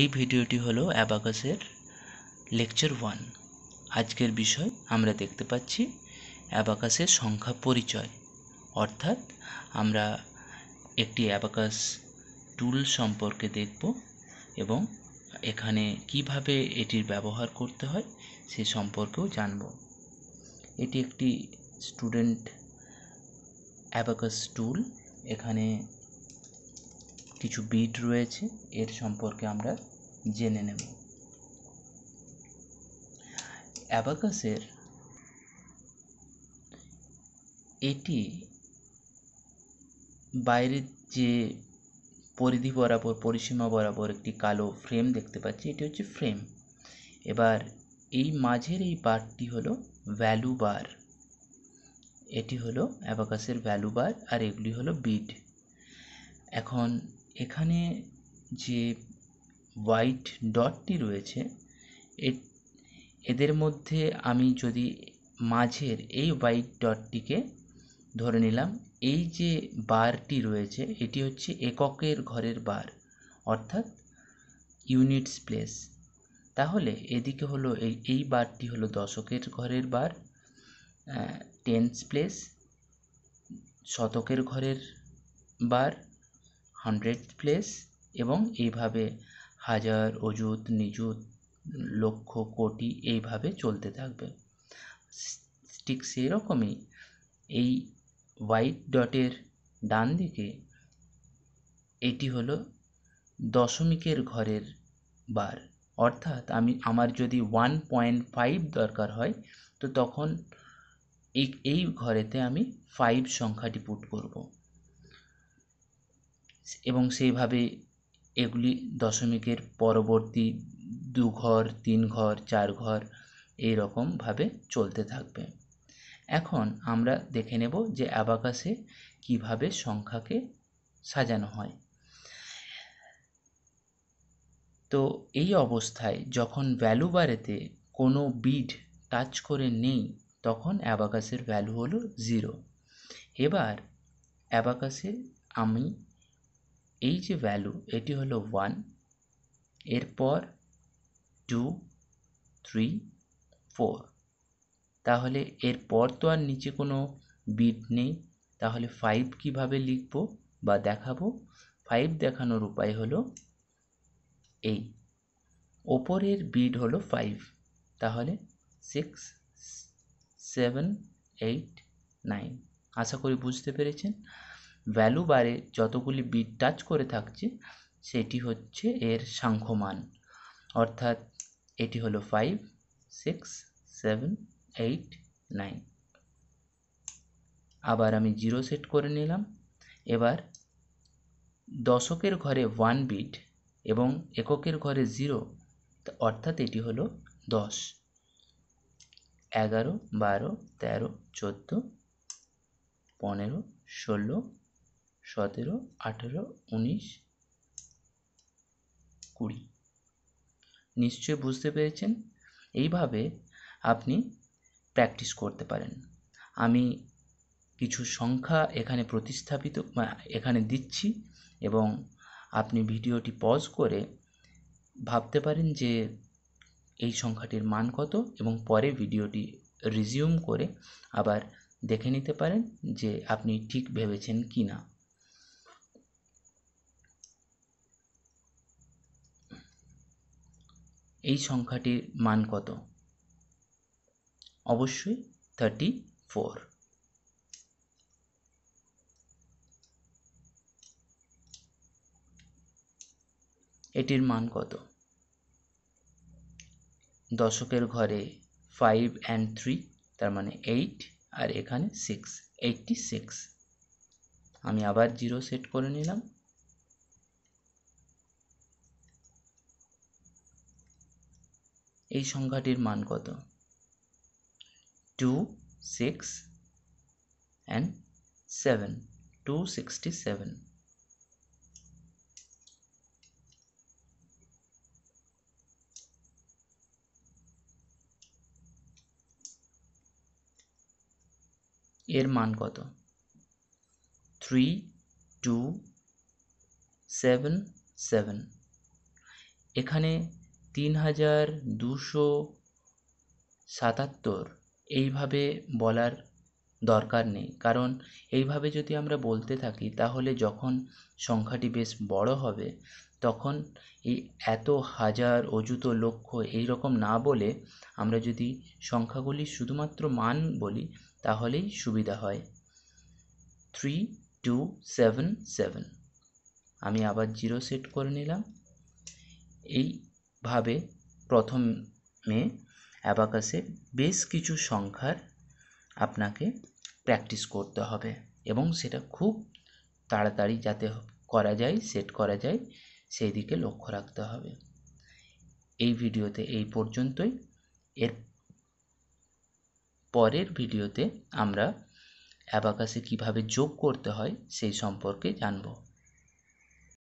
এই ভিডিওটি হলো অ্যাবাকাসের লেকচার ওয়ান আজকের বিষয় আমরা দেখতে পাচ্ছি অ্যাবাকাসের সংখ্যা পরিচয় অর্থাৎ আমরা একটি অ্যাবাকাস টুল সম্পর্কে দেখব এবং এখানে কিভাবে এটির ব্যবহার করতে হয় সে সম্পর্কেও জানব এটি একটি স্টুডেন্ট অ্যাবাকাস টুল এখানে কিছু বিট রয়েছে এর সম্পর্কে আমরা জেনে নেব অ্যাবাকাসের এটি বাইরের যে পরিধি বরাবর পরিসীমা বরাবর একটি কালো ফ্রেম দেখতে পাচ্ছি এটি হচ্ছে ফ্রেম এবার এই মাঝের এই বারটি হলো ভ্যালু বার এটি হলো অ্যাবাকাসের ভ্যালু বার আর এগুলি হলো বিট এখন এখানে যে হোয়াইট ডটটি রয়েছে এদের মধ্যে আমি যদি মাঝের এই হোয়াইট ডটটিকে ধরে নিলাম এই যে বারটি রয়েছে এটি হচ্ছে এককের ঘরের বার অর্থাৎ ইউনিটস প্লেস তাহলে এদিকে হলো এই এই বারটি হলো দশকের ঘরের বার টেন্স প্লেস শতকের ঘরের বার হান্ড্রেড প্লেস এবং এইভাবে হাজার অযুত নিযুত লক্ষ কোটি এইভাবে চলতে থাকবে ঠিক সেরকমই এই হোয়াইট ডটের ডান দিকে এটি হলো দশমিকের ঘরের বার অর্থাৎ আমি আমার যদি ওয়ান পয়েন্ট ফাইভ দরকার হয় তো তখন এই এই ঘরেতে আমি ফাইভ সংখ্যাটি পুট করব এবং সেইভাবে এগুলি দশমিকের পরবর্তী দু ঘর তিন ঘর চার ঘর এই রকমভাবে চলতে থাকবে এখন আমরা দেখে নেব যে অ্যাবাকাসে কিভাবে সংখ্যাকে সাজানো হয় তো এই অবস্থায় যখন ভ্যালু বারেতে কোনো বিড টাচ করে নেই তখন অ্যাবাকাসের ভ্যালু হলো জিরো এবার অ্যাবাকাসে আমি এই যে ভ্যালু এটি হলো ওয়ান এরপর টু থ্রি ফোর তাহলে এরপর তো আর নিচে কোনো বিট নেই তাহলে ফাইভ কিভাবে লিখব বা দেখাবো ফাইভ দেখানোর উপায় হলো এই ওপরের বিট হলো ফাইভ তাহলে সিক্স সেভেন এইট নাইন আশা করি বুঝতে পেরেছেন ভ্যালু বারে যতগুলি বিট টাচ করে থাকছে সেটি হচ্ছে এর সাংখ্য মান অর্থাৎ এটি হলো five six seven eight nine আবার আমি জিরো সেট করে নিলাম এবার দশকের ঘরে ওয়ান বিট এবং এককের ঘরে জিরো অর্থাৎ এটি হলো দশ এগারো বারো তেরো চোদ্দো পনেরো ষোলো সতেরো আঠেরো উনিশ কুড়ি নিশ্চয় বুঝতে পেরেছেন এইভাবে আপনি প্র্যাকটিস করতে পারেন আমি কিছু সংখ্যা এখানে প্রতিস্থাপিত এখানে দিচ্ছি এবং আপনি ভিডিওটি পজ করে ভাবতে পারেন যে এই সংখ্যাটির মান কত এবং পরে ভিডিওটি রিজিউম করে আবার দেখে নিতে পারেন যে আপনি ঠিক ভেবেছেন কি না এই সংখ্যাটির মান কত অবশ্যই থার্টি ফোর এটির মান কত দশকের ঘরে ফাইভ অ্যান্ড থ্রি তার মানে এইট আর এখানে সিক্স এইটটি সিক্স আমি আবার জিরো সেট করে নিলাম এই সংখ্যাটির মান কত two six and seven two sixty seven এর মান কত থ্রি টু সেভেন সেভেন এখানে তিন হাজার দুশো সাতাত্তর এইভাবে বলার দরকার নেই কারণ এইভাবে যদি আমরা বলতে থাকি তাহলে যখন সংখ্যাটি বেশ বড়ো হবে তখন এই এত হাজার অযুত লক্ষ এইরকম না বলে আমরা যদি সংখ্যাগুলি শুধুমাত্র মান বলি তাহলেই সুবিধা হয় থ্রি টু সেভেন সেভেন আমি আবার জিরো সেট করে নিলাম এই ভাবে প্রথমে অ্যাবাকাসে বেশ কিছু সংখ্যার আপনাকে প্র্যাকটিস করতে হবে এবং সেটা খুব তাড়াতাড়ি যাতে করা যায় সেট করা যায় সেই দিকে লক্ষ্য রাখতে হবে এই ভিডিওতে এই পর্যন্তই এর পরের ভিডিওতে আমরা অ্যাবাকাসে কিভাবে যোগ করতে হয় সেই সম্পর্কে জানব